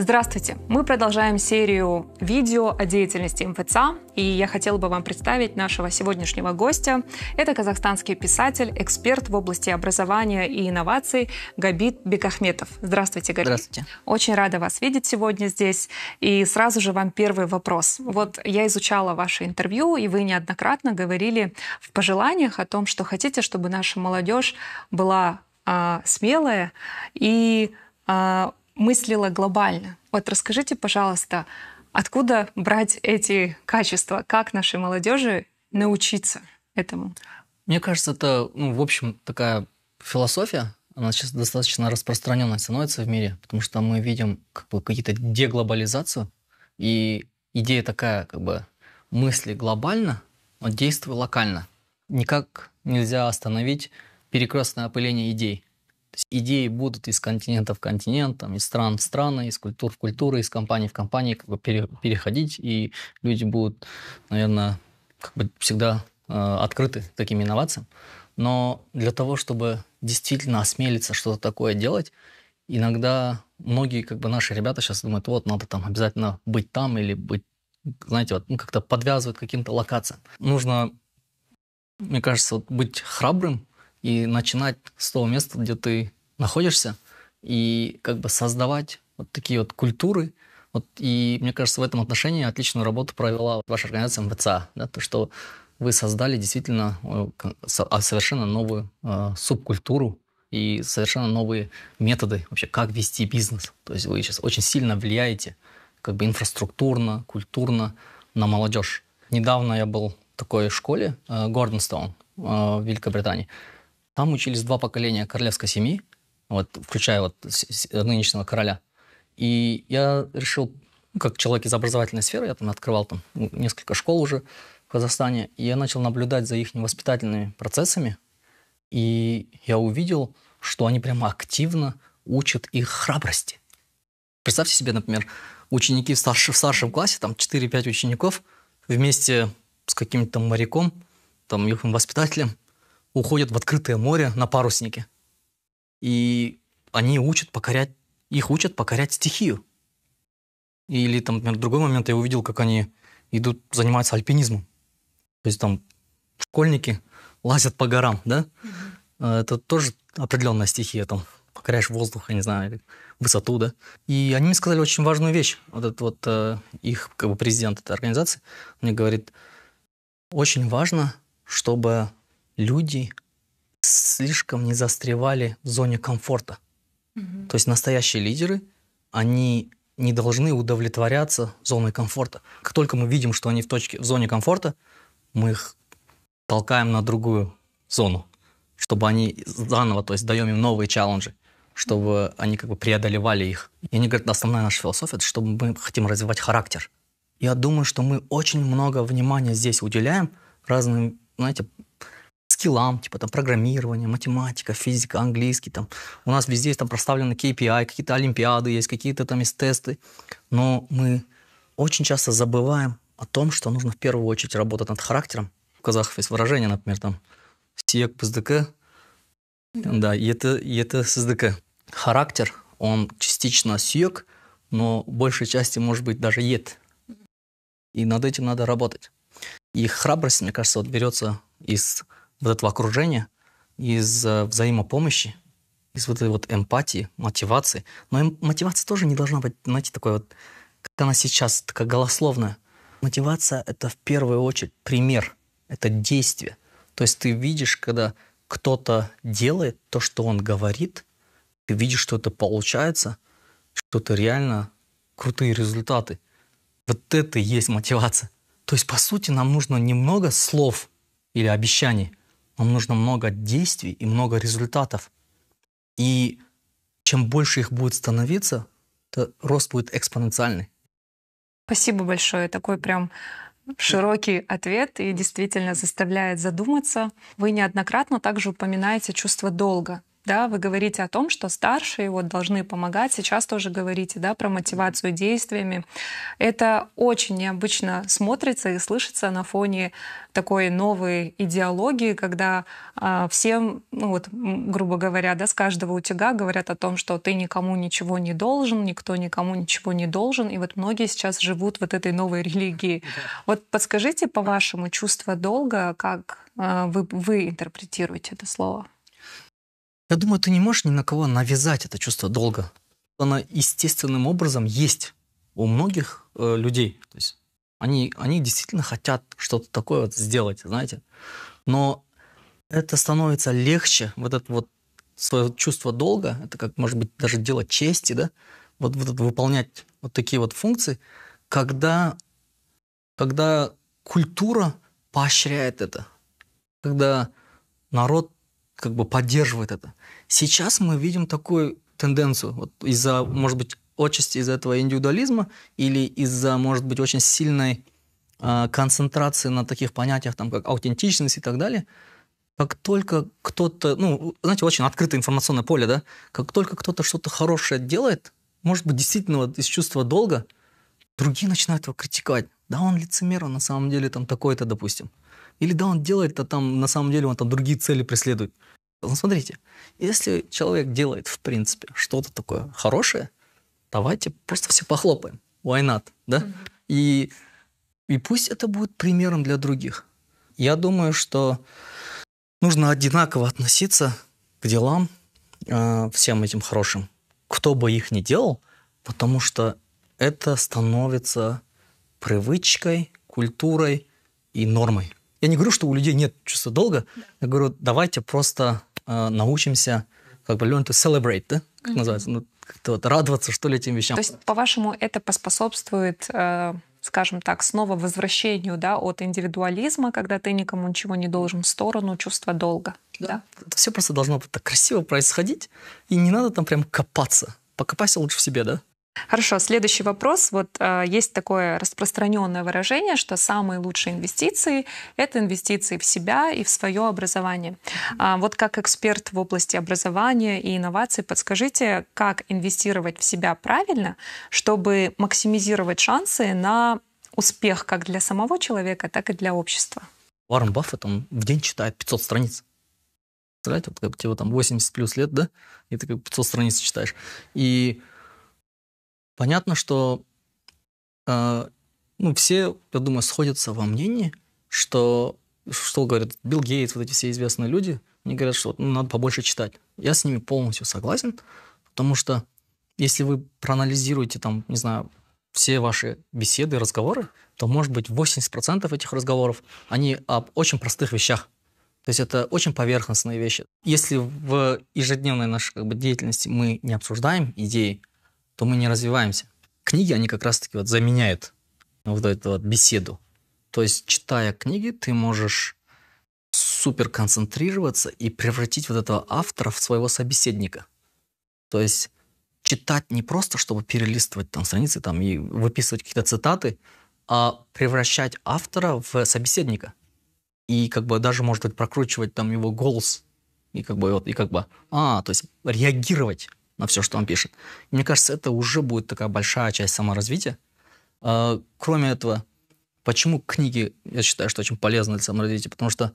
Здравствуйте! Мы продолжаем серию видео о деятельности МФЦ, и я хотела бы вам представить нашего сегодняшнего гостя. Это казахстанский писатель, эксперт в области образования и инноваций Габит Бекахметов. Здравствуйте, Габит. Здравствуйте. Очень рада вас видеть сегодня здесь. И сразу же вам первый вопрос. Вот я изучала ваше интервью, и вы неоднократно говорили в пожеланиях о том, что хотите, чтобы наша молодежь была а, смелая и а, мыслила глобально. Вот расскажите, пожалуйста, откуда брать эти качества? Как нашей молодежи научиться этому? Мне кажется, это, ну, в общем, такая философия, она сейчас достаточно распространенная становится в мире, потому что мы видим как бы, какие-то деглобализацию, и идея такая, как бы, мысли глобально, но действуй локально. Никак нельзя остановить перекрестное опыление идей есть идеи будут из континента в континент, там, из стран в страны, из культур в культуры, из компании в компании как бы пере, переходить, и люди будут, наверное, как бы всегда э, открыты к таким инновациям. Но для того, чтобы действительно осмелиться что-то такое делать, иногда многие как бы наши ребята сейчас думают, вот надо там обязательно быть там или быть, знаете, вот ну, как-то подвязывать каким-то локациям. Нужно, мне кажется, вот, быть храбрым и начинать с того места, где ты находишься, и как бы создавать вот такие вот культуры. Вот, и мне кажется, в этом отношении отличную работу провела ваша организация МВЦА, да, то, что вы создали действительно а, совершенно новую э, субкультуру и совершенно новые методы вообще, как вести бизнес. То есть вы сейчас очень сильно влияете как бы инфраструктурно, культурно на молодежь. Недавно я был в такой школе, э, Гордонстоун, э, в Великобритании, там учились два поколения королевской семьи, вот, включая вот нынешнего короля. И я решил, ну, как человек из образовательной сферы, я там открывал там несколько школ уже в Казахстане, и я начал наблюдать за их воспитательными процессами, и я увидел, что они прямо активно учат их храбрости. Представьте себе, например, ученики в, старш- в старшем классе, там 4-5 учеников, вместе с каким-то моряком, там их воспитателем – уходят в открытое море на паруснике. И они учат покорять, их учат покорять стихию. Или там, например, в другой момент я увидел, как они идут заниматься альпинизмом. То есть там школьники лазят по горам, да? Это тоже определенная стихия, там, покоряешь воздух, я не знаю, или высоту, да? И они мне сказали очень важную вещь. Вот этот вот э, их как бы президент этой организации мне говорит, очень важно, чтобы люди слишком не застревали в зоне комфорта. mm То есть настоящие лидеры, они не должны удовлетворяться зоной комфорта. Как только мы видим, что они в точке, в зоне комфорта, мы их толкаем на другую зону, чтобы они заново, то есть даем им новые челленджи, чтобы они как бы преодолевали их. И они говорят, основная наша философия, это чтобы мы хотим развивать характер. Я думаю, что мы очень много внимания здесь уделяем разным, знаете, скиллам, типа там программирование, математика, физика, английский, там у нас везде есть там проставлены KPI, какие-то олимпиады есть, какие-то там есть тесты, но мы очень часто забываем о том, что нужно в первую очередь работать над характером. У казахов есть выражение, например, там «сиек пыздык», да, и это, и это сыздык. Характер, он частично сиек, но большей части, может быть, даже ед. И над этим надо работать. И храбрость, мне кажется, вот берется из вот этого окружения, из э, взаимопомощи, из вот этой вот эмпатии, мотивации. Но эм, мотивация тоже не должна быть, знаете, такой вот, как она сейчас, такая голословная. Мотивация — это в первую очередь пример, это действие. То есть ты видишь, когда кто-то делает то, что он говорит, ты видишь, что это получается, что это реально крутые результаты. Вот это и есть мотивация. То есть, по сути, нам нужно немного слов или обещаний, нам нужно много действий и много результатов. И чем больше их будет становиться, то рост будет экспоненциальный. Спасибо большое. Такой прям широкий ответ и действительно заставляет задуматься. Вы неоднократно также упоминаете чувство долга да, вы говорите о том, что старшие вот должны помогать, сейчас тоже говорите, да, про мотивацию действиями. Это очень необычно смотрится и слышится на фоне такой новой идеологии, когда э, всем, ну вот, грубо говоря, да, с каждого утюга говорят о том, что ты никому ничего не должен, никто никому ничего не должен, и вот многие сейчас живут вот этой новой религии. Вот подскажите, по-вашему, чувство долга, как э, вы, вы интерпретируете это слово? Я думаю, ты не можешь ни на кого навязать это чувство долга. Оно естественным образом есть у многих э, людей. То есть они, они действительно хотят что-то такое вот сделать, знаете. Но это становится легче, вот это вот свое чувство долга, это как, может быть, даже дело чести, да, вот, вот это, выполнять вот такие вот функции, когда, когда культура поощряет это, когда народ как бы поддерживает это. Сейчас мы видим такую тенденцию вот из-за, может быть, отчасти из-за этого индивидуализма или из-за, может быть, очень сильной э, концентрации на таких понятиях, там, как аутентичность и так далее, как только кто-то, ну, знаете, очень открытое информационное поле, да, как только кто-то что-то хорошее делает, может быть, действительно вот из чувства долга, другие начинают его критиковать. Да, он лицемер, он на самом деле там такой-то, допустим. Или да, он делает, а там на самом деле он там другие цели преследует. Но ну, смотрите, если человек делает, в принципе, что-то такое хорошее, давайте просто все похлопаем. Why not? Да? И, и пусть это будет примером для других. Я думаю, что нужно одинаково относиться к делам, э, всем этим хорошим, кто бы их ни делал, потому что это становится привычкой, культурой и нормой. Я не говорю, что у людей нет чувства долга. Да. Я говорю, давайте просто э, научимся как бы learn to celebrate, да? Как mm-hmm. называется? Ну, как-то вот радоваться, что ли, этим вещам. То есть, по-вашему, это поспособствует э скажем так, снова возвращению да, от индивидуализма, когда ты никому ничего не должен, в сторону чувства долга. Да. да? все просто должно так красиво происходить, и не надо там прям копаться. Покопайся лучше в себе, да? Хорошо, следующий вопрос. Вот э, есть такое распространенное выражение, что самые лучшие инвестиции – это инвестиции в себя и в свое образование. А вот как эксперт в области образования и инноваций, подскажите, как инвестировать в себя правильно, чтобы максимизировать шансы на успех как для самого человека, так и для общества? Warren Баффет, он в день читает 500 страниц. Представляете, вот как тебе там 80 плюс лет, да? И ты как 500 страниц читаешь. И Понятно, что э, ну, все, я думаю, сходятся во мнении, что, что говорят Билл Гейтс, вот эти все известные люди, они говорят, что ну, надо побольше читать. Я с ними полностью согласен, потому что если вы проанализируете, там, не знаю, все ваши беседы, разговоры, то, может быть, 80% этих разговоров, они об очень простых вещах. То есть это очень поверхностные вещи. Если в ежедневной нашей как бы, деятельности мы не обсуждаем идеи, то мы не развиваемся. Книги, они как раз-таки вот заменяют ну, вот эту вот беседу. То есть, читая книги, ты можешь супер концентрироваться и превратить вот этого автора в своего собеседника. То есть читать не просто, чтобы перелистывать там страницы там, и выписывать какие-то цитаты, а превращать автора в собеседника. И как бы даже, может быть, прокручивать там его голос. И как бы вот, и как бы, а, то есть реагировать на все, что он пишет. И мне кажется, это уже будет такая большая часть саморазвития. А, кроме этого, почему книги, я считаю, что очень полезны для саморазвития? Потому что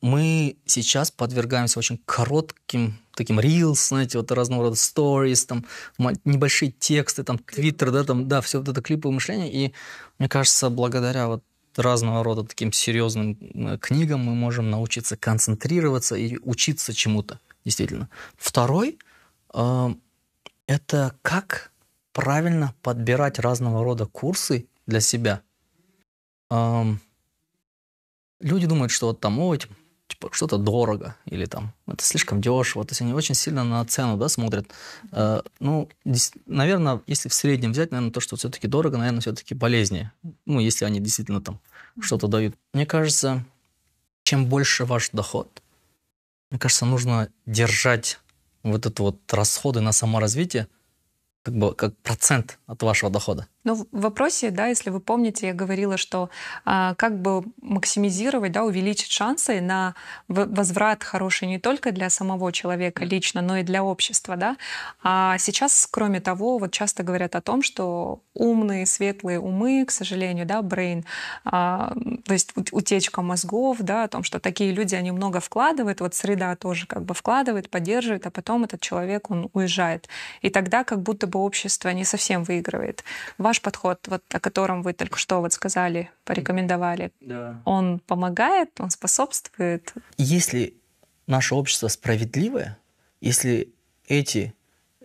мы сейчас подвергаемся очень коротким таким reels, знаете, вот разного рода stories, там небольшие тексты, там твиттер, да, там, да, все вот это клипы мышления. И мне кажется, благодаря вот разного рода таким серьезным э, книгам мы можем научиться концентрироваться и учиться чему-то, действительно. Второй – это как правильно подбирать разного рода курсы для себя. Люди думают, что вот там, ой, типа, типа, что-то дорого, или там, это слишком дешево. То есть они очень сильно на цену, да, смотрят. Э, ну, наверное, если в среднем взять, наверное, то, что все-таки дорого, наверное, все-таки болезнее. Ну, если они действительно там что-то дают. Мне кажется, чем больше ваш доход, мне кажется, нужно держать вот это вот расходы на саморазвитие, как бы как процент от вашего дохода. Ну, в вопросе, да, если вы помните, я говорила, что а, как бы максимизировать, да, увеличить шансы на возврат хороший не только для самого человека лично, но и для общества, да. А сейчас, кроме того, вот часто говорят о том, что умные, светлые умы, к сожалению, да, брейн, а, то есть утечка мозгов, да, о том, что такие люди, они много вкладывают, вот среда тоже как бы вкладывает, поддерживает, а потом этот человек, он уезжает. И тогда как будто бы общество не совсем выигрывает. Ваш ваш подход, вот, о котором вы только что вот сказали, порекомендовали, да. он помогает, он способствует? Если наше общество справедливое, если эти,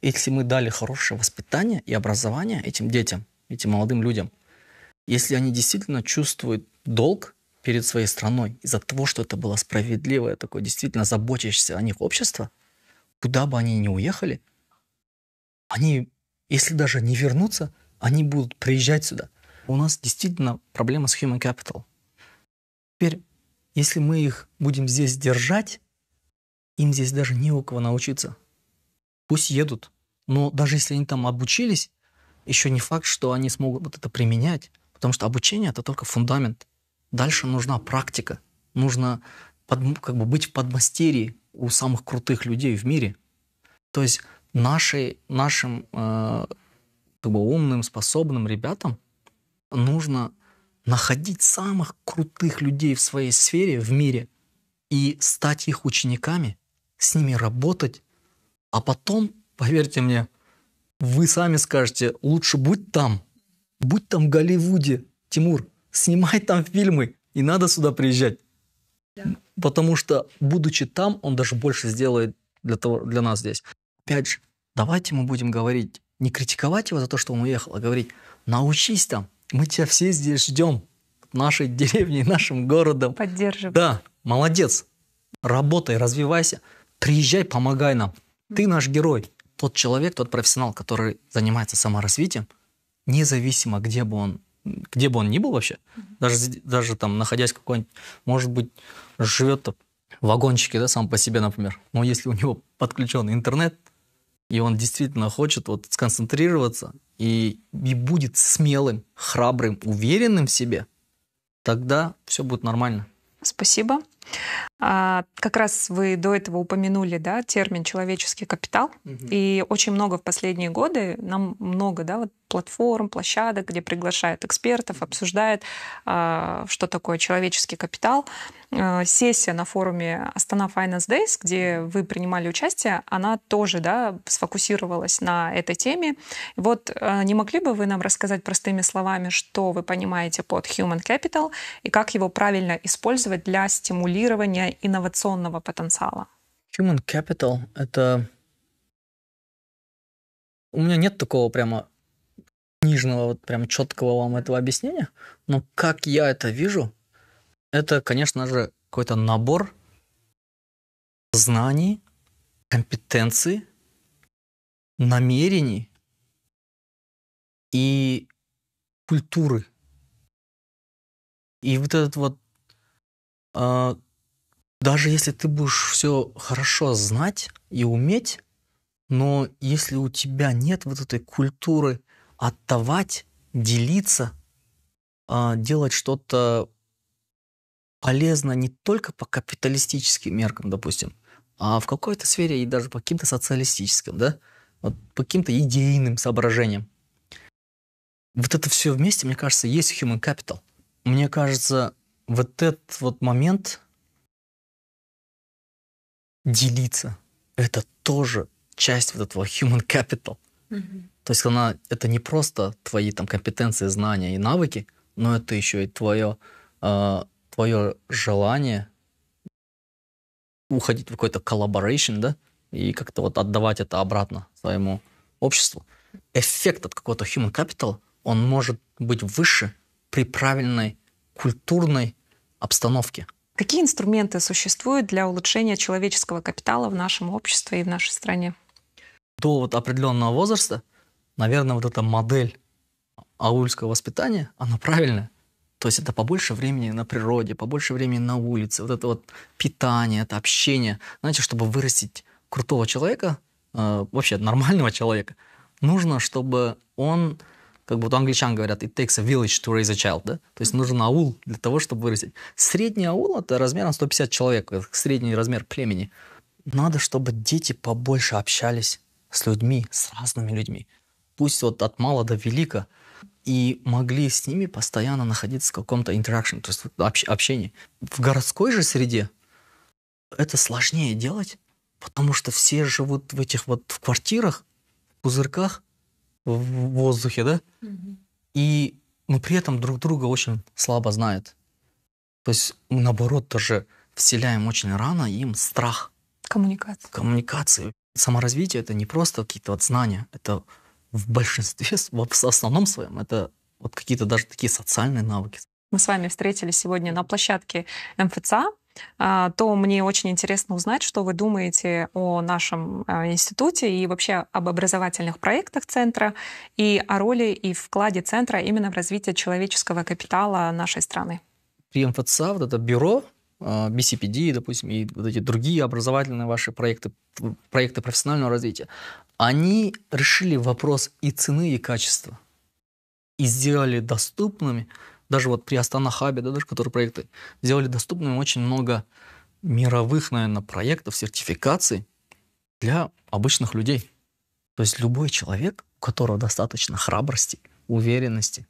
если мы дали хорошее воспитание и образование этим детям, этим молодым людям, если они действительно чувствуют долг перед своей страной из-за того, что это было справедливое, такое действительно заботящееся о них общество, куда бы они ни уехали, они, если даже не вернутся, они будут приезжать сюда. У нас действительно проблема с human capital. Теперь, если мы их будем здесь держать, им здесь даже не у кого научиться. Пусть едут, но даже если они там обучились, еще не факт, что они смогут вот это применять, потому что обучение это только фундамент. Дальше нужна практика, нужно под, как бы быть в подмастерии у самых крутых людей в мире. То есть нашей, нашим э, как бы умным, способным ребятам нужно находить самых крутых людей в своей сфере, в мире, и стать их учениками, с ними работать, а потом, поверьте мне, вы сами скажете, лучше будь там, будь там в Голливуде, Тимур, снимай там фильмы, и надо сюда приезжать. Да. Потому что, будучи там, он даже больше сделает для, того, для нас здесь. Опять же, давайте мы будем говорить не критиковать его за то, что он уехал, а говорить, научись там, мы тебя все здесь ждем, нашей деревней, нашим городом. Поддерживаем. Да, молодец, работай, развивайся, приезжай, помогай нам. Ты наш герой. Тот человек, тот профессионал, который занимается саморазвитием, независимо, где бы он, где бы он ни был вообще, даже, даже там, находясь какой-нибудь, может быть, живет в вагончике, да, сам по себе, например. Но если у него подключен интернет, и он действительно хочет вот сконцентрироваться и, и будет смелым, храбрым, уверенным в себе, тогда все будет нормально. Спасибо. А, как раз вы до этого упомянули да, термин человеческий капитал. Угу. И очень много в последние годы, нам много да, вот платформ, площадок, где приглашают экспертов, обсуждают, а, что такое человеческий капитал. А, сессия на форуме Астана Finance Days, где вы принимали участие, она тоже да, сфокусировалась на этой теме. Вот не могли бы вы нам рассказать простыми словами, что вы понимаете под human capital и как его правильно использовать для стимулирования стимулирования инновационного потенциала? Human capital — это... У меня нет такого прямо нижнего вот прям четкого вам этого объяснения, но как я это вижу, это, конечно же, какой-то набор знаний, компетенций, намерений и культуры. И вот этот вот а, даже если ты будешь все хорошо знать и уметь, но если у тебя нет вот этой культуры отдавать, делиться, а, делать что-то полезно не только по капиталистическим меркам, допустим, а в какой-то сфере и даже по каким-то социалистическим, да, вот по каким-то идейным соображениям. Вот это все вместе, мне кажется, есть human capital. Мне кажется, вот этот вот момент делиться, это тоже часть вот этого human capital. Mm-hmm. То есть она, это не просто твои там компетенции, знания и навыки, но это еще и твое, а, твое желание уходить в какой-то collaboration, да, и как-то вот отдавать это обратно своему обществу. Эффект от какого-то human capital, он может быть выше при правильной культурной обстановки. Какие инструменты существуют для улучшения человеческого капитала в нашем обществе и в нашей стране? До вот определенного возраста, наверное, вот эта модель аульского воспитания, она правильная. То есть это побольше времени на природе, побольше времени на улице, вот это вот питание, это общение. Знаете, чтобы вырастить крутого человека, э, вообще нормального человека, нужно, чтобы он как будто англичан говорят, it takes a village to raise a child, да? То есть нужен аул для того, чтобы вырастить. Средний аул – это размером 150 человек, это средний размер племени. Надо, чтобы дети побольше общались с людьми, с разными людьми. Пусть вот от мала до велика. И могли с ними постоянно находиться в каком-то интеракшн, то есть общ- общении. В городской же среде это сложнее делать, потому что все живут в этих вот в квартирах, в пузырьках – в воздухе, да? Mm-hmm. И но при этом друг друга очень слабо знают. То есть, наоборот, даже вселяем очень рано им страх. Коммуникации. Коммуникации. Саморазвитие — это не просто какие-то вот знания, это в большинстве, в основном своем, это вот какие-то даже такие социальные навыки. Мы с вами встретились сегодня на площадке МФЦА, а, то мне очень интересно узнать, что вы думаете о нашем а, институте и вообще об образовательных проектах центра и о роли и вкладе центра именно в развитие человеческого капитала нашей страны. При МФЦ а, вот это бюро BCPD, допустим, и вот эти другие образовательные ваши проекты, проекты профессионального развития, они решили вопрос и цены, и качества. И сделали доступными даже вот при Астана Хабе, да, даже которые проекты сделали доступными очень много мировых, наверное, проектов, сертификаций для обычных людей. То есть любой человек, у которого достаточно храбрости, уверенности,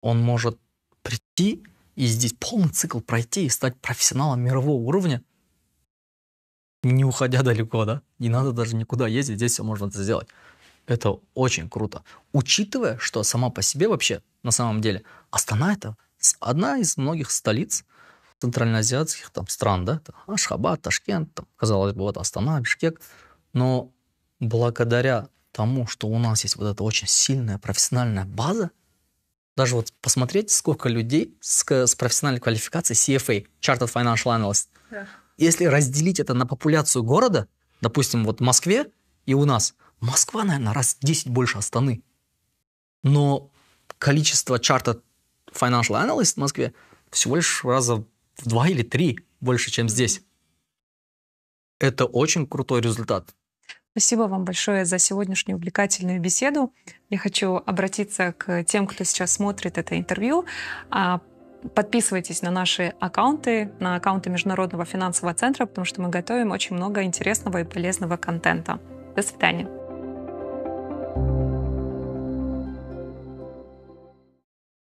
он может прийти и здесь полный цикл пройти и стать профессионалом мирового уровня, не уходя далеко, да? Не надо даже никуда ездить, здесь все можно это сделать. Это очень круто. Учитывая, что сама по себе вообще на самом деле. Астана – это одна из многих столиц центральноазиатских там, стран, да, там, Ашхабад, Ташкент, там, казалось бы, вот Астана, Бишкек. Но благодаря тому, что у нас есть вот эта очень сильная профессиональная база, даже вот посмотреть, сколько людей с, с профессиональной квалификацией CFA, Chartered Financial Analyst. Да. Если разделить это на популяцию города, допустим, вот в Москве и у нас, Москва, наверное, раз 10 больше Астаны. Но количество чарта Financial Analyst в Москве всего лишь раза в два или три больше, чем здесь. Это очень крутой результат. Спасибо вам большое за сегодняшнюю увлекательную беседу. Я хочу обратиться к тем, кто сейчас смотрит это интервью. А, подписывайтесь на наши аккаунты, на аккаунты Международного финансового центра, потому что мы готовим очень много интересного и полезного контента. До свидания.